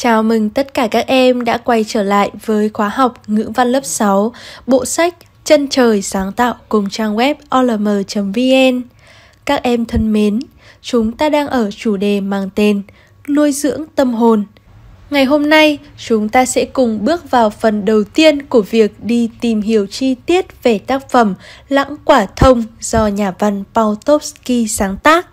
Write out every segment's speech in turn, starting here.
Chào mừng tất cả các em đã quay trở lại với khóa học ngữ văn lớp 6, bộ sách Chân trời sáng tạo cùng trang web olm.vn. Các em thân mến, chúng ta đang ở chủ đề mang tên Nuôi dưỡng tâm hồn. Ngày hôm nay, chúng ta sẽ cùng bước vào phần đầu tiên của việc đi tìm hiểu chi tiết về tác phẩm Lãng quả thông do nhà văn Paul Topsky sáng tác.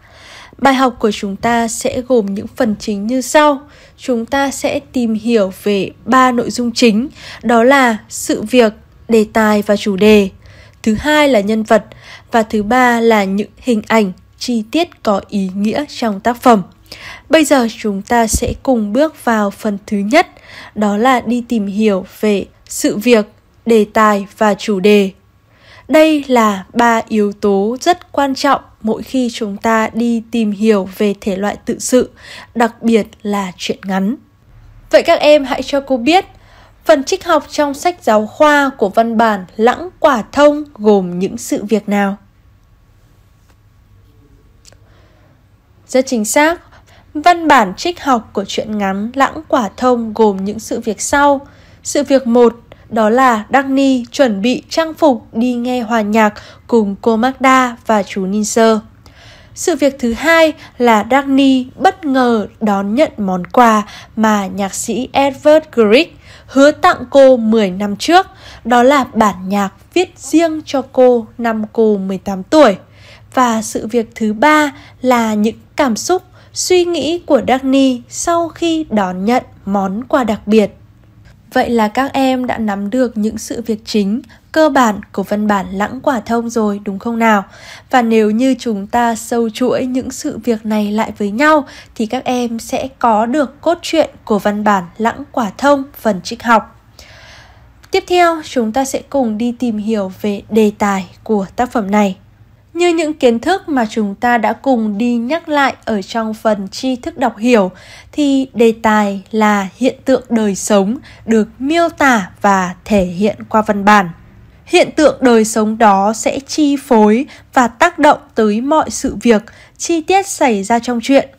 Bài học của chúng ta sẽ gồm những phần chính như sau. Chúng ta sẽ tìm hiểu về ba nội dung chính, đó là sự việc, đề tài và chủ đề. Thứ hai là nhân vật và thứ ba là những hình ảnh, chi tiết có ý nghĩa trong tác phẩm. Bây giờ chúng ta sẽ cùng bước vào phần thứ nhất, đó là đi tìm hiểu về sự việc, đề tài và chủ đề. Đây là ba yếu tố rất quan trọng mỗi khi chúng ta đi tìm hiểu về thể loại tự sự, đặc biệt là truyện ngắn. Vậy các em hãy cho cô biết Phần trích học trong sách giáo khoa của văn bản Lãng Quả Thông gồm những sự việc nào? Rất chính xác. Văn bản trích học của truyện ngắn Lãng Quả Thông gồm những sự việc sau. Sự việc 1 đó là Dagny chuẩn bị trang phục đi nghe hòa nhạc cùng cô Magda và chú Ninser. Sự việc thứ hai là Dagny bất ngờ đón nhận món quà mà nhạc sĩ Edward Grieg hứa tặng cô 10 năm trước, đó là bản nhạc viết riêng cho cô năm cô 18 tuổi. Và sự việc thứ ba là những cảm xúc, suy nghĩ của Dagny sau khi đón nhận món quà đặc biệt. Vậy là các em đã nắm được những sự việc chính, cơ bản của văn bản lãng quả thông rồi đúng không nào? Và nếu như chúng ta sâu chuỗi những sự việc này lại với nhau thì các em sẽ có được cốt truyện của văn bản lãng quả thông phần trích học. Tiếp theo, chúng ta sẽ cùng đi tìm hiểu về đề tài của tác phẩm này như những kiến thức mà chúng ta đã cùng đi nhắc lại ở trong phần tri thức đọc hiểu thì đề tài là hiện tượng đời sống được miêu tả và thể hiện qua văn bản hiện tượng đời sống đó sẽ chi phối và tác động tới mọi sự việc chi tiết xảy ra trong chuyện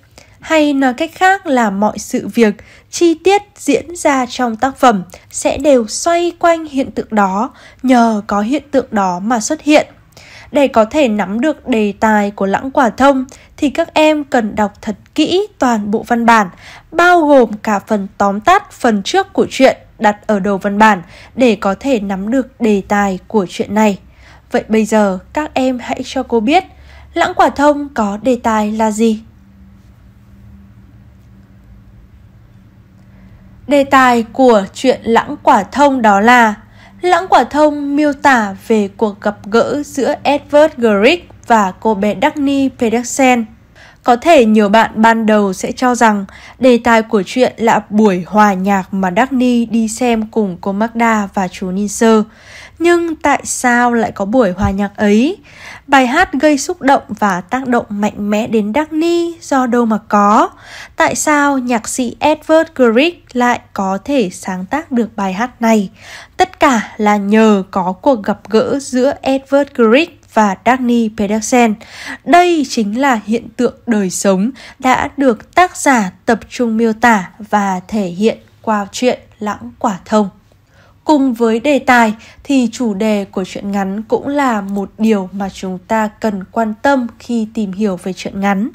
hay nói cách khác là mọi sự việc chi tiết diễn ra trong tác phẩm sẽ đều xoay quanh hiện tượng đó nhờ có hiện tượng đó mà xuất hiện để có thể nắm được đề tài của lãng quả thông thì các em cần đọc thật kỹ toàn bộ văn bản, bao gồm cả phần tóm tắt phần trước của chuyện đặt ở đầu văn bản để có thể nắm được đề tài của chuyện này. Vậy bây giờ các em hãy cho cô biết lãng quả thông có đề tài là gì? Đề tài của chuyện lãng quả thông đó là Lãng Quả Thông miêu tả về cuộc gặp gỡ giữa Edward Grieg và cô bé Dagny Pedersen. Có thể nhiều bạn ban đầu sẽ cho rằng đề tài của chuyện là buổi hòa nhạc mà Dagny đi xem cùng cô Magda và chú Ninser. Nhưng tại sao lại có buổi hòa nhạc ấy? Bài hát gây xúc động và tác động mạnh mẽ đến Dagny do đâu mà có? Tại sao nhạc sĩ Edward Grieg lại có thể sáng tác được bài hát này? Tất cả là nhờ có cuộc gặp gỡ giữa Edward Grieg và Dagny Pedersen. Đây chính là hiện tượng đời sống đã được tác giả tập trung miêu tả và thể hiện qua chuyện Lãng Quả Thông. Cùng với đề tài thì chủ đề của truyện ngắn cũng là một điều mà chúng ta cần quan tâm khi tìm hiểu về truyện ngắn.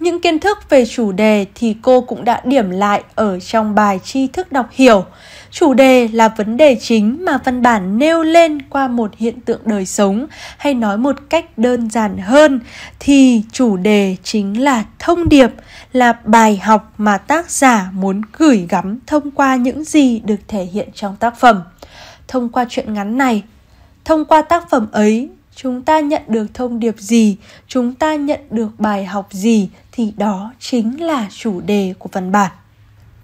Những kiến thức về chủ đề thì cô cũng đã điểm lại ở trong bài tri thức đọc hiểu. Chủ đề là vấn đề chính mà văn bản nêu lên qua một hiện tượng đời sống hay nói một cách đơn giản hơn thì chủ đề chính là thông điệp, là bài học mà tác giả muốn gửi gắm thông qua những gì được thể hiện trong tác phẩm. Thông qua chuyện ngắn này, thông qua tác phẩm ấy chúng ta nhận được thông điệp gì chúng ta nhận được bài học gì thì đó chính là chủ đề của văn bản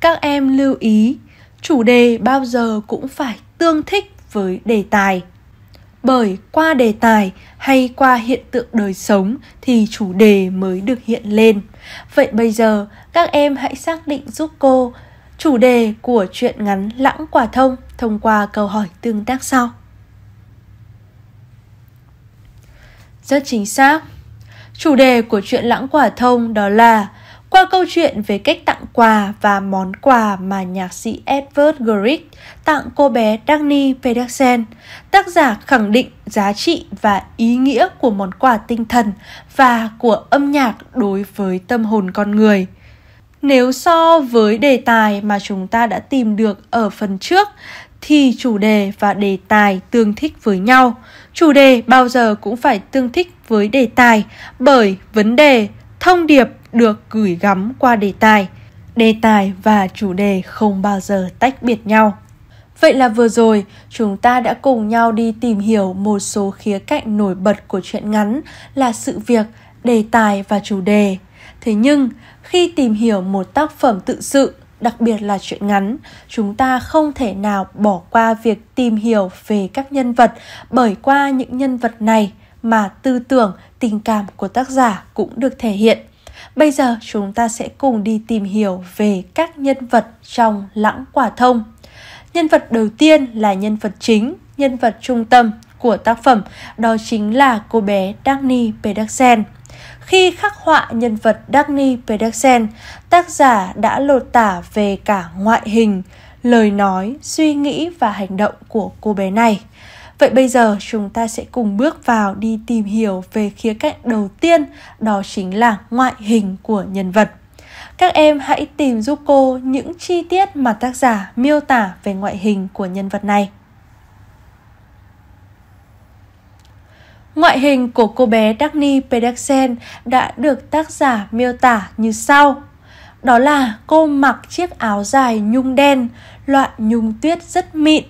các em lưu ý chủ đề bao giờ cũng phải tương thích với đề tài bởi qua đề tài hay qua hiện tượng đời sống thì chủ đề mới được hiện lên vậy bây giờ các em hãy xác định giúp cô chủ đề của truyện ngắn lãng quả thông thông qua câu hỏi tương tác sau rất chính xác. Chủ đề của chuyện lãng quả thông đó là qua câu chuyện về cách tặng quà và món quà mà nhạc sĩ Edward Grieg tặng cô bé Dagny Pedersen, tác giả khẳng định giá trị và ý nghĩa của món quà tinh thần và của âm nhạc đối với tâm hồn con người. Nếu so với đề tài mà chúng ta đã tìm được ở phần trước thì chủ đề và đề tài tương thích với nhau. Chủ đề bao giờ cũng phải tương thích với đề tài bởi vấn đề, thông điệp được gửi gắm qua đề tài. Đề tài và chủ đề không bao giờ tách biệt nhau. Vậy là vừa rồi, chúng ta đã cùng nhau đi tìm hiểu một số khía cạnh nổi bật của truyện ngắn là sự việc, đề tài và chủ đề. Thế nhưng, khi tìm hiểu một tác phẩm tự sự đặc biệt là truyện ngắn chúng ta không thể nào bỏ qua việc tìm hiểu về các nhân vật bởi qua những nhân vật này mà tư tưởng tình cảm của tác giả cũng được thể hiện bây giờ chúng ta sẽ cùng đi tìm hiểu về các nhân vật trong lãng quả thông nhân vật đầu tiên là nhân vật chính nhân vật trung tâm của tác phẩm đó chính là cô bé Dagny Pedersen khi khắc họa nhân vật Dagny Pedersen, tác giả đã lột tả về cả ngoại hình, lời nói, suy nghĩ và hành động của cô bé này. Vậy bây giờ chúng ta sẽ cùng bước vào đi tìm hiểu về khía cạnh đầu tiên, đó chính là ngoại hình của nhân vật. Các em hãy tìm giúp cô những chi tiết mà tác giả miêu tả về ngoại hình của nhân vật này. Ngoại hình của cô bé Dagny Pedersen đã được tác giả miêu tả như sau. Đó là cô mặc chiếc áo dài nhung đen, loại nhung tuyết rất mịn.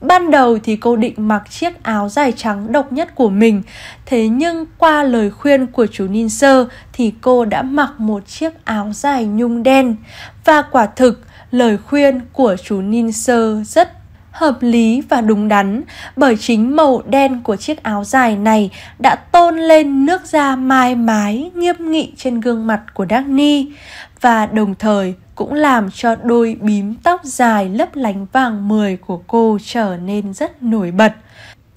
Ban đầu thì cô định mặc chiếc áo dài trắng độc nhất của mình, thế nhưng qua lời khuyên của chú Ninser thì cô đã mặc một chiếc áo dài nhung đen. Và quả thực, lời khuyên của chú Ninser rất hợp lý và đúng đắn bởi chính màu đen của chiếc áo dài này đã tôn lên nước da mai mái nghiêm nghị trên gương mặt của Dagny và đồng thời cũng làm cho đôi bím tóc dài lấp lánh vàng mười của cô trở nên rất nổi bật.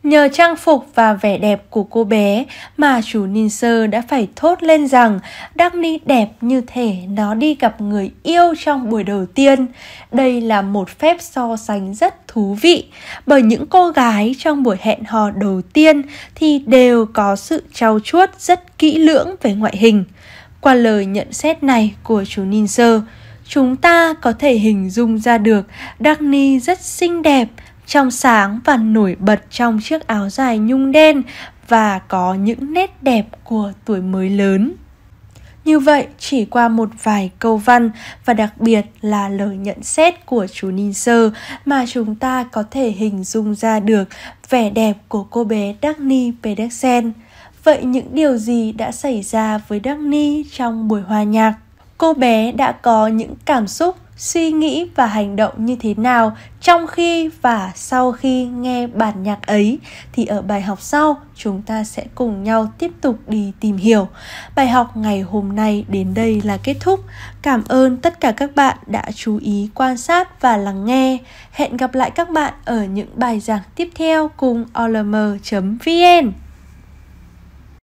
Nhờ trang phục và vẻ đẹp của cô bé mà chủ Ninser đã phải thốt lên rằng Dagny đẹp như thể nó đi gặp người yêu trong buổi đầu tiên. Đây là một phép so sánh rất thú vị bởi những cô gái trong buổi hẹn hò đầu tiên thì đều có sự trau chuốt rất kỹ lưỡng về ngoại hình. Qua lời nhận xét này của chủ Ninser, chúng ta có thể hình dung ra được Dagny rất xinh đẹp, trong sáng và nổi bật trong chiếc áo dài nhung đen và có những nét đẹp của tuổi mới lớn. Như vậy, chỉ qua một vài câu văn và đặc biệt là lời nhận xét của chú Ninh Sơ mà chúng ta có thể hình dung ra được vẻ đẹp của cô bé Dagny Pedersen. Vậy những điều gì đã xảy ra với Dagny trong buổi hòa nhạc? Cô bé đã có những cảm xúc suy nghĩ và hành động như thế nào trong khi và sau khi nghe bản nhạc ấy thì ở bài học sau chúng ta sẽ cùng nhau tiếp tục đi tìm hiểu. Bài học ngày hôm nay đến đây là kết thúc. Cảm ơn tất cả các bạn đã chú ý quan sát và lắng nghe. Hẹn gặp lại các bạn ở những bài giảng tiếp theo cùng olm.vn.